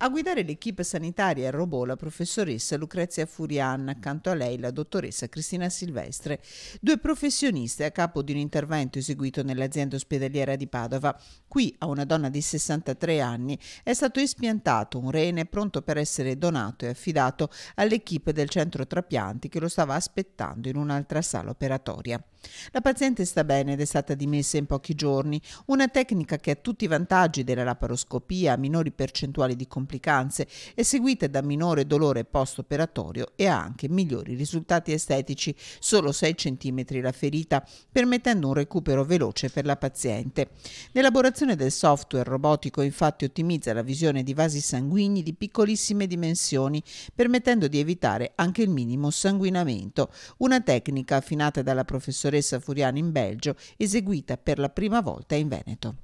A guidare l'equipe sanitaria a robot la professoressa Lucrezia Furian, accanto a lei la dottoressa Cristina Silvestre, due professioniste a capo di un intervento eseguito nell'azienda ospedaliera di Padova. Qui a una donna di 63 anni è stato espiantato un rene pronto per essere donato e affidato all'equipe del centro trapianti che lo stava aspettando in un'altra sala operatoria. La paziente sta bene ed è stata dimessa in pochi giorni, una tecnica che ha tutti i vantaggi della laparoscopia, minori percentuali di complicanze, è seguita da minore dolore post-operatorio e ha anche migliori risultati estetici, solo 6 cm la ferita, permettendo un recupero veloce per la paziente. L'elaborazione del software robotico infatti ottimizza la visione di vasi sanguigni di piccolissime dimensioni, permettendo di evitare anche il minimo sanguinamento, una tecnica affinata dalla professoressa professoressa Furiani in Belgio, eseguita per la prima volta in Veneto.